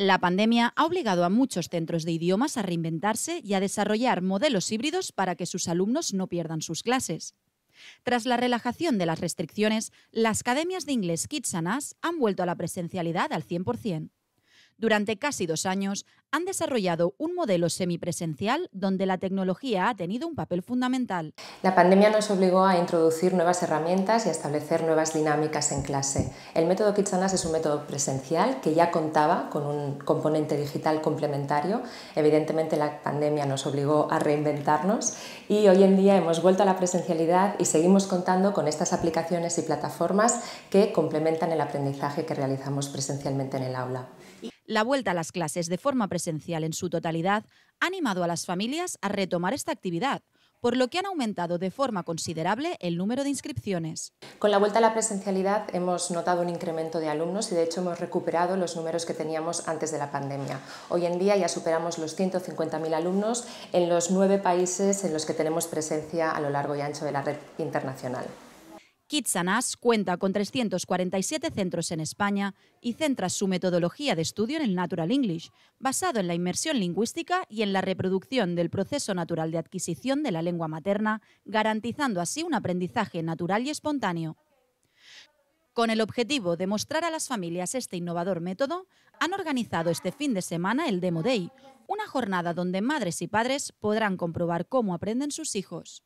La pandemia ha obligado a muchos centros de idiomas a reinventarse y a desarrollar modelos híbridos para que sus alumnos no pierdan sus clases. Tras la relajación de las restricciones, las academias de inglés Kids han vuelto a la presencialidad al 100%. Durante casi dos años han desarrollado un modelo semipresencial donde la tecnología ha tenido un papel fundamental. La pandemia nos obligó a introducir nuevas herramientas y a establecer nuevas dinámicas en clase. El método Kitsanas es un método presencial que ya contaba con un componente digital complementario. Evidentemente la pandemia nos obligó a reinventarnos y hoy en día hemos vuelto a la presencialidad y seguimos contando con estas aplicaciones y plataformas que complementan el aprendizaje que realizamos presencialmente en el aula. La vuelta a las clases de forma presencial en su totalidad ha animado a las familias a retomar esta actividad, por lo que han aumentado de forma considerable el número de inscripciones. Con la vuelta a la presencialidad hemos notado un incremento de alumnos y de hecho hemos recuperado los números que teníamos antes de la pandemia. Hoy en día ya superamos los 150.000 alumnos en los nueve países en los que tenemos presencia a lo largo y ancho de la red internacional. Kitsanas cuenta con 347 centros en España y centra su metodología de estudio en el Natural English, basado en la inmersión lingüística y en la reproducción del proceso natural de adquisición de la lengua materna, garantizando así un aprendizaje natural y espontáneo. Con el objetivo de mostrar a las familias este innovador método, han organizado este fin de semana el Demo Day, una jornada donde madres y padres podrán comprobar cómo aprenden sus hijos.